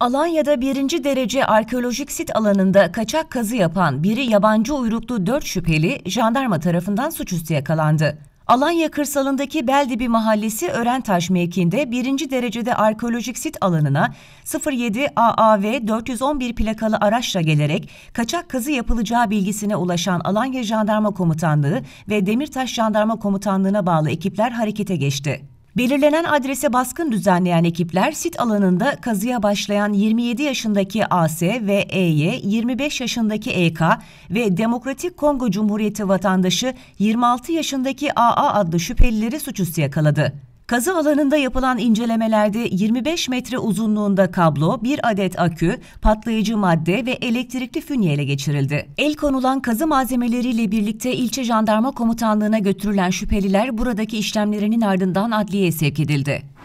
Alanya'da birinci derece arkeolojik sit alanında kaçak kazı yapan biri yabancı uyruklu dört şüpheli jandarma tarafından suçüstü yakalandı. Alanya kırsalındaki Beldibi Mahallesi Örentaş mevkiinde birinci derecede arkeolojik sit alanına 07 AAV 411 plakalı araçla gelerek kaçak kazı yapılacağı bilgisine ulaşan Alanya Jandarma Komutanlığı ve Demirtaş Jandarma Komutanlığı'na bağlı ekipler harekete geçti. Belirlenen adrese baskın düzenleyen ekipler sit alanında kazıya başlayan 27 yaşındaki AS ve EY, 25 yaşındaki EK ve Demokratik Kongo Cumhuriyeti vatandaşı 26 yaşındaki AA adlı şüphelileri suçüstü yakaladı. Kazı alanında yapılan incelemelerde 25 metre uzunluğunda kablo, bir adet akü, patlayıcı madde ve elektrikli fünye ele geçirildi. El konulan kazı malzemeleriyle birlikte ilçe jandarma komutanlığına götürülen şüpheliler buradaki işlemlerinin ardından adliyeye sevk edildi.